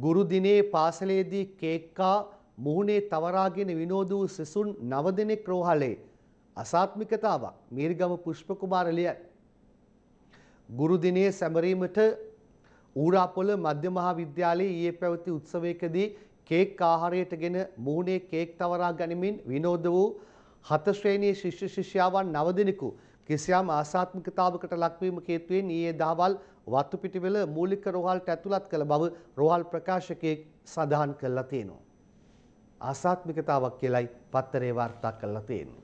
ගුරු දිනේ පාසලේදී කේක් කා මුහුණේ තවරාගෙන විනෝද වූ සිසුන් 9 දෙනෙක් රෝහලේ අසාත්මිකතාවක් මීර්ගම පුෂ්ප කුමාර ලියයි. ගුරු දිනේ සැමරීමට ඌරාපොළ මධ්‍ය මහාවිද්‍යාලයේ ඊයේ පැවති උත්සවයකදී කේක් ආහාරයටගෙන මුහුණේ කේක් තවරා ගනිමින් විනෝද වූ හත ශ්‍රේණියේ ශිෂ්‍ය ශිෂ්‍යාවන් 9 දෙනෙකු කිසියම් ආසාත්මිකතාවකට ලක්වීම හේතුවෙන් ඊයේ දහවල් වත්තුපිටිවෙල මූලික රෝහලට ඇතුළත් කළ බව රෝහල් ප්‍රකාශකයෙක් සඳහන් කළා තියෙනවා. ආසාත්මිකතාවක් කියලයි පත්තරේ වාර්තා කළා තියෙනවා.